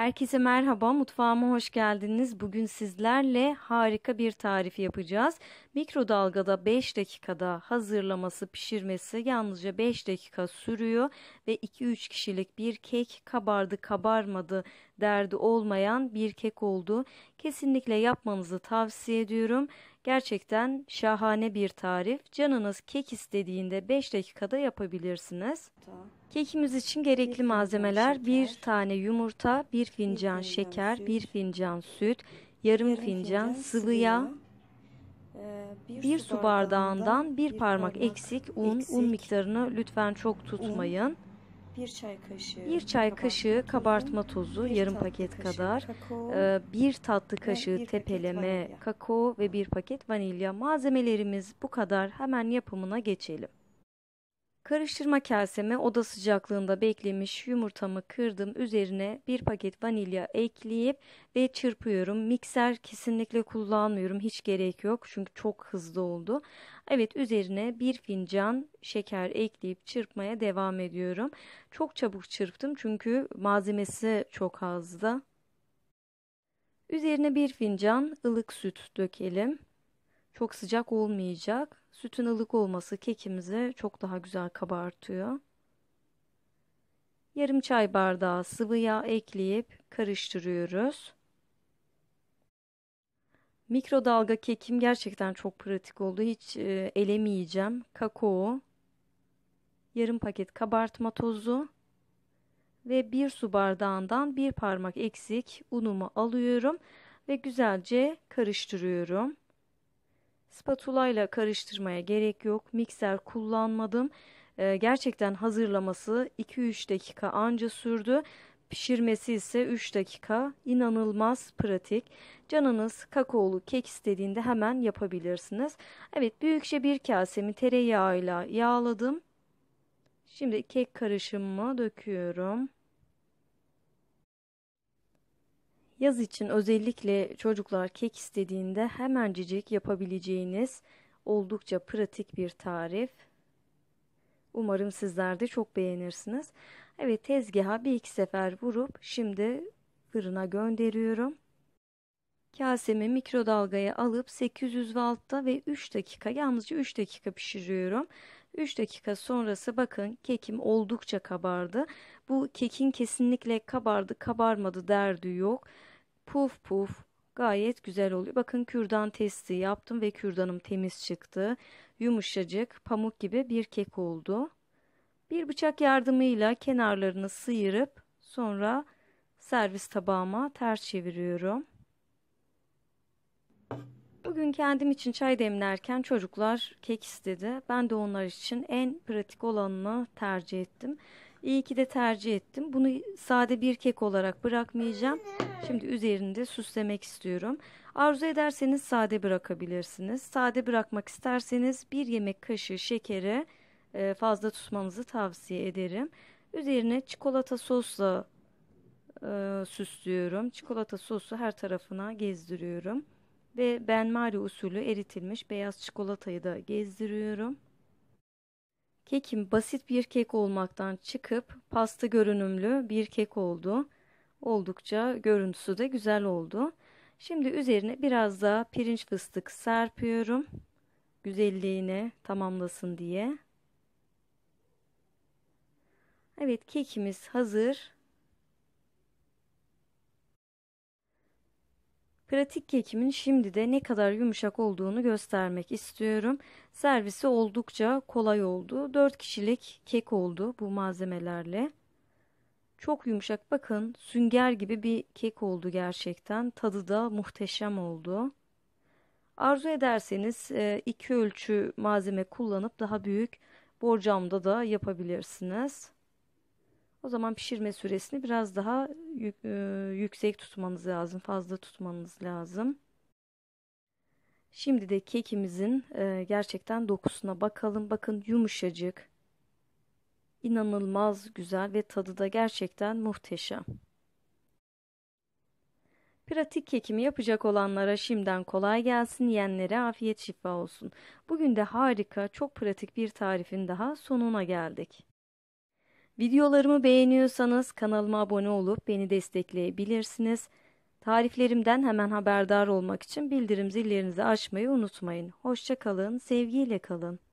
Herkese merhaba, mutfağıma hoş geldiniz. Bugün sizlerle harika bir tarif yapacağız. Mikrodalgada 5 dakikada hazırlaması, pişirmesi yalnızca 5 dakika sürüyor ve 2-3 kişilik bir kek kabardı kabarmadı derdi olmayan bir kek oldu. Kesinlikle yapmanızı tavsiye ediyorum. Gerçekten şahane bir tarif. Canınız kek istediğinde 5 dakikada yapabilirsiniz. Kekimiz için gerekli malzemeler 1 tane yumurta, 1 fincan şeker, 1 fincan süt, yarım fincan sıvı yağ, e, bir su bardağından bir parmak eksik un, un miktarını lütfen çok tutmayın bir çay kaşığı, bir çay kaşığı kabartma tozu yarım paket kadar, kakao, e, tatlı kaşığı bir tepeleme kakao ve bir paket vanilya. Malzemelerimiz bu kadar. Hemen yapımına geçelim. Karıştırma kaseme oda sıcaklığında beklemiş yumurtamı kırdım. Üzerine bir paket vanilya ekleyip ve çırpıyorum. Mikser kesinlikle kullanmıyorum. Hiç gerek yok çünkü çok hızlı oldu. Evet üzerine bir fincan şeker ekleyip çırpmaya devam ediyorum. Çok çabuk çırptım çünkü malzemesi çok azdı. Üzerine bir fincan ılık süt dökelim. Çok sıcak olmayacak. Sütün ılık olması kekimize çok daha güzel kabartıyor. Yarım çay bardağı sıvı yağ ekleyip karıştırıyoruz. Mikrodalga kekim gerçekten çok pratik oldu. Hiç e, elemeyeceğim. Kakao, yarım paket kabartma tozu ve bir su bardağından bir parmak eksik unumu alıyorum ve güzelce karıştırıyorum. Spatula ile karıştırmaya gerek yok. Mikser kullanmadım. Ee, gerçekten hazırlaması 2-3 dakika anca sürdü. Pişirmesi ise 3 dakika. İnanılmaz pratik. Canınız kakaolu kek istediğinde hemen yapabilirsiniz. Evet büyükçe bir kasemi tereyağıyla yağladım. Şimdi kek karışımımı döküyorum. Yaz için özellikle çocuklar kek istediğinde hemencecik yapabileceğiniz oldukça pratik bir tarif. Umarım sizler de çok beğenirsiniz. Evet tezgaha bir iki sefer vurup şimdi fırına gönderiyorum. Kasemi mikrodalgaya alıp 800 voltta ve 3 dakika yalnızca 3 dakika pişiriyorum. 3 dakika sonrası bakın kekim oldukça kabardı. Bu kekin kesinlikle kabardı kabarmadı derdi yok. Puf puf gayet güzel oluyor. Bakın kürdan testi yaptım ve kürdanım temiz çıktı. Yumuşacık pamuk gibi bir kek oldu. Bir bıçak yardımıyla kenarlarını sıyırıp sonra servis tabağıma ters çeviriyorum. Bugün kendim için çay demlerken çocuklar kek istedi. Ben de onlar için en pratik olanını tercih ettim. İyi ki de tercih ettim. Bunu sade bir kek olarak bırakmayacağım. Şimdi üzerinde süslemek istiyorum. Arzu ederseniz sade bırakabilirsiniz. Sade bırakmak isterseniz bir yemek kaşığı şekeri e, fazla tutmanızı tavsiye ederim. Üzerine çikolata sosla e, süslüyorum. Çikolata sosu her tarafına gezdiriyorum. Ve Ben Mari usulü eritilmiş beyaz çikolatayı da gezdiriyorum. Kekim basit bir kek olmaktan çıkıp pasta görünümlü bir kek oldu. Oldukça görüntüsü de güzel oldu. Şimdi üzerine biraz da pirinç fıstık serpiyorum. Güzelliğini tamamlasın diye. Evet kekimiz hazır. Pratik kekimin şimdi de ne kadar yumuşak olduğunu göstermek istiyorum. Servisi oldukça kolay oldu. 4 kişilik kek oldu bu malzemelerle. Çok yumuşak bakın sünger gibi bir kek oldu gerçekten. Tadı da muhteşem oldu. Arzu ederseniz e, iki ölçü malzeme kullanıp daha büyük borcamda da yapabilirsiniz. O zaman pişirme süresini biraz daha e, yüksek tutmanız lazım. Fazla tutmanız lazım. Şimdi de kekimizin e, gerçekten dokusuna bakalım. Bakın yumuşacık. inanılmaz güzel ve tadı da gerçekten muhteşem. Pratik kekimi yapacak olanlara şimdiden kolay gelsin, yiyenlere afiyet şifa olsun. Bugün de harika, çok pratik bir tarifin daha sonuna geldik. Videolarımı beğeniyorsanız kanalıma abone olup beni destekleyebilirsiniz. Tariflerimden hemen haberdar olmak için bildirim zillerinizi açmayı unutmayın. Hoşçakalın, sevgiyle kalın.